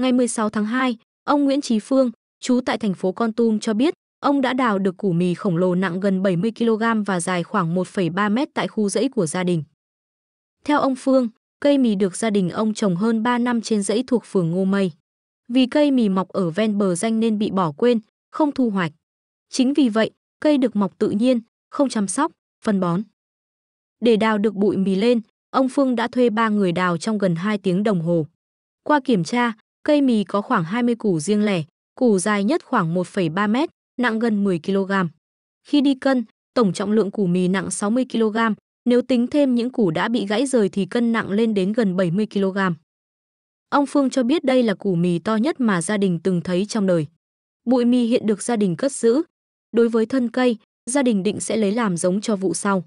Ngày 16 tháng 2, ông Nguyễn Trí Phương, chú tại thành phố Con Tum cho biết, ông đã đào được củ mì khổng lồ nặng gần 70 kg và dài khoảng 1,3 mét tại khu rẫy của gia đình. Theo ông Phương, cây mì được gia đình ông trồng hơn 3 năm trên rẫy thuộc phường Ngô Mây. Vì cây mì mọc ở ven bờ danh nên bị bỏ quên, không thu hoạch. Chính vì vậy, cây được mọc tự nhiên, không chăm sóc, phân bón. Để đào được bụi mì lên, ông Phương đã thuê ba người đào trong gần 2 tiếng đồng hồ. Qua kiểm tra, Cây mì có khoảng 20 củ riêng lẻ, củ dài nhất khoảng 1,3 mét, nặng gần 10 kg. Khi đi cân, tổng trọng lượng củ mì nặng 60 kg, nếu tính thêm những củ đã bị gãy rời thì cân nặng lên đến gần 70 kg. Ông Phương cho biết đây là củ mì to nhất mà gia đình từng thấy trong đời. Bụi mì hiện được gia đình cất giữ. Đối với thân cây, gia đình định sẽ lấy làm giống cho vụ sau.